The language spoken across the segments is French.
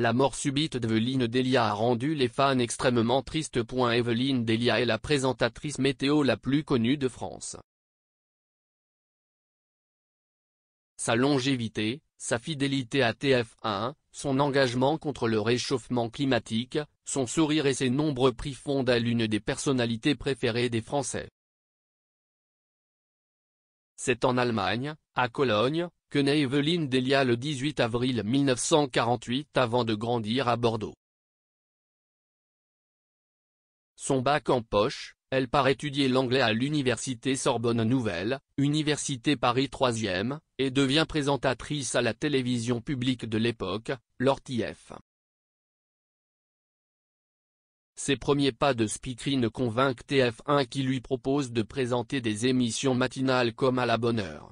La mort subite d'Evelyne Delia a rendu les fans extrêmement tristes. Evelyne Delia est la présentatrice météo la plus connue de France. Sa longévité, sa fidélité à TF1, son engagement contre le réchauffement climatique, son sourire et ses nombreux prix font d'elle l'une des personnalités préférées des Français. C'est en Allemagne, à Cologne, que naît Evelyne Delia le 18 avril 1948 avant de grandir à Bordeaux. Son bac en poche, elle part étudier l'anglais à l'université Sorbonne Nouvelle, Université Paris 3 et devient présentatrice à la télévision publique de l'époque, l'ORTF. Ses premiers pas de speakerine convainquent TF1 qui lui propose de présenter des émissions matinales comme à la bonne heure.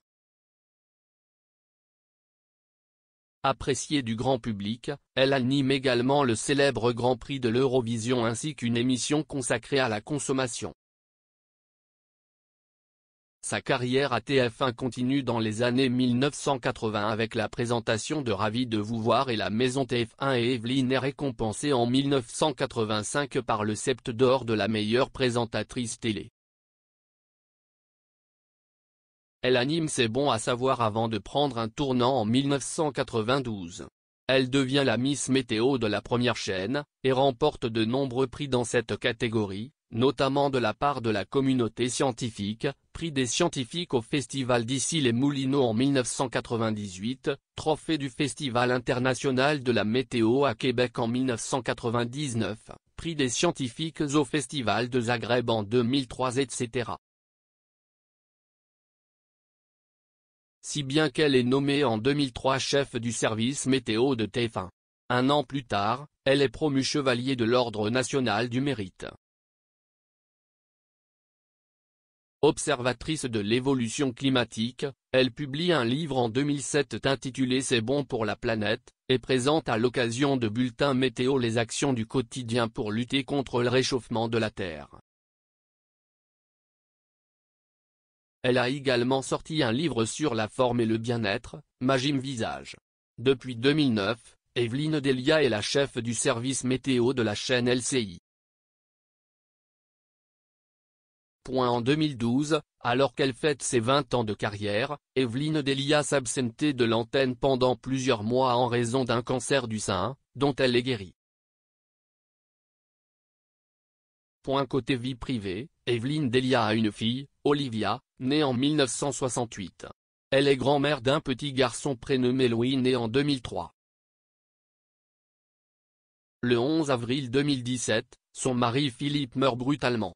Appréciée du grand public, elle anime également le célèbre Grand Prix de l'Eurovision ainsi qu'une émission consacrée à la consommation. Sa carrière à TF1 continue dans les années 1980 avec la présentation de Ravi de vous voir et la maison TF1 et Evelyne est récompensée en 1985 par le Sept d'or de la meilleure présentatrice télé. Elle anime ses bons à savoir avant de prendre un tournant en 1992. Elle devient la Miss Météo de la première chaîne, et remporte de nombreux prix dans cette catégorie, notamment de la part de la communauté scientifique, prix des scientifiques au Festival d'Issy les Moulineaux en 1998, trophée du Festival international de la météo à Québec en 1999, prix des scientifiques au Festival de Zagreb en 2003 etc. si bien qu'elle est nommée en 2003 chef du service météo de TF1. Un an plus tard, elle est promue chevalier de l'Ordre national du mérite. Observatrice de l'évolution climatique, elle publie un livre en 2007 intitulé C'est bon pour la planète, et présente à l'occasion de bulletins météo les actions du quotidien pour lutter contre le réchauffement de la Terre. Elle a également sorti un livre sur la forme et le bien-être, Magim Visage. Depuis 2009, Evelyne Delia est la chef du service météo de la chaîne LCI. en 2012, alors qu'elle fête ses 20 ans de carrière, Evelyne Delia s'absentait de l'antenne pendant plusieurs mois en raison d'un cancer du sein, dont elle est guérie. Point côté vie privée, Evelyne Delia a une fille, Olivia, née en 1968. Elle est grand-mère d'un petit garçon prénommé Louis né en 2003. Le 11 avril 2017, son mari Philippe meurt brutalement.